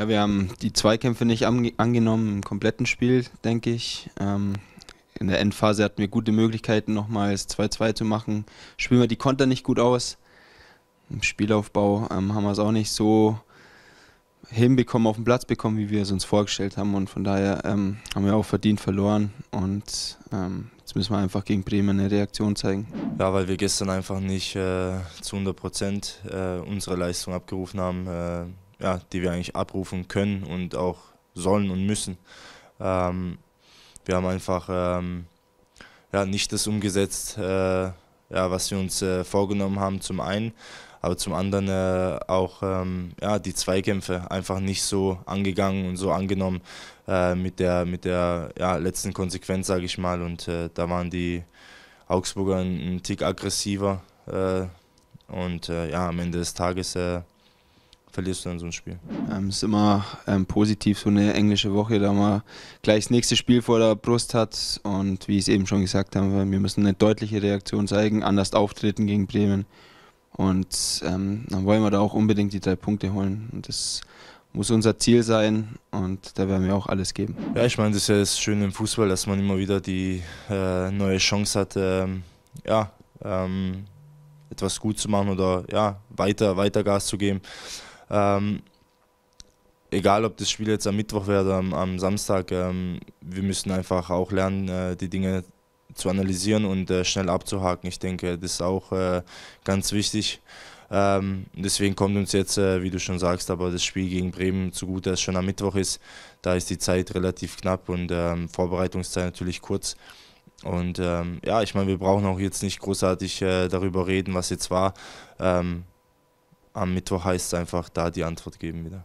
Ja, wir haben die Zweikämpfe nicht angenommen im kompletten Spiel, denke ich. Ähm, in der Endphase hatten wir gute Möglichkeiten, nochmals 2-2 zu machen. Spielen wir die Konter nicht gut aus. Im Spielaufbau ähm, haben wir es auch nicht so hinbekommen, auf den Platz bekommen, wie wir es uns vorgestellt haben. Und von daher ähm, haben wir auch verdient verloren. Und ähm, jetzt müssen wir einfach gegen Bremen eine Reaktion zeigen. Ja, weil wir gestern einfach nicht äh, zu 100 Prozent äh, unsere Leistung abgerufen haben. Äh ja, die wir eigentlich abrufen können und auch sollen und müssen. Ähm, wir haben einfach ähm, ja, nicht das umgesetzt, äh, ja, was wir uns äh, vorgenommen haben, zum einen, aber zum anderen äh, auch ähm, ja, die Zweikämpfe einfach nicht so angegangen und so angenommen äh, mit der, mit der ja, letzten Konsequenz, sage ich mal. Und äh, da waren die Augsburger einen Tick aggressiver. Äh, und ja, am Ende des Tages verlierst du dann so ein Spiel. Es ähm, ist immer ähm, positiv, so eine englische Woche, da man gleich das nächste Spiel vor der Brust hat. Und wie ich es eben schon gesagt habe, wir müssen eine deutliche Reaktion zeigen, anders auftreten gegen Bremen. Und ähm, dann wollen wir da auch unbedingt die drei Punkte holen. Und das muss unser Ziel sein und da werden wir auch alles geben. Ja, ich meine, das ist ja das Schöne im Fußball, dass man immer wieder die äh, neue Chance hat, ähm, ja, ähm, etwas gut zu machen oder ja, weiter, weiter Gas zu geben. Ähm, egal, ob das Spiel jetzt am Mittwoch wäre oder am, am Samstag, ähm, wir müssen einfach auch lernen, äh, die Dinge zu analysieren und äh, schnell abzuhaken. Ich denke, das ist auch äh, ganz wichtig. Ähm, deswegen kommt uns jetzt, äh, wie du schon sagst, aber das Spiel gegen Bremen zugute, dass es schon am Mittwoch ist. Da ist die Zeit relativ knapp und ähm, Vorbereitungszeit natürlich kurz. Und ähm, ja, ich meine, wir brauchen auch jetzt nicht großartig äh, darüber reden, was jetzt war. Ähm, am Mittwoch heißt es einfach da die Antwort geben wieder.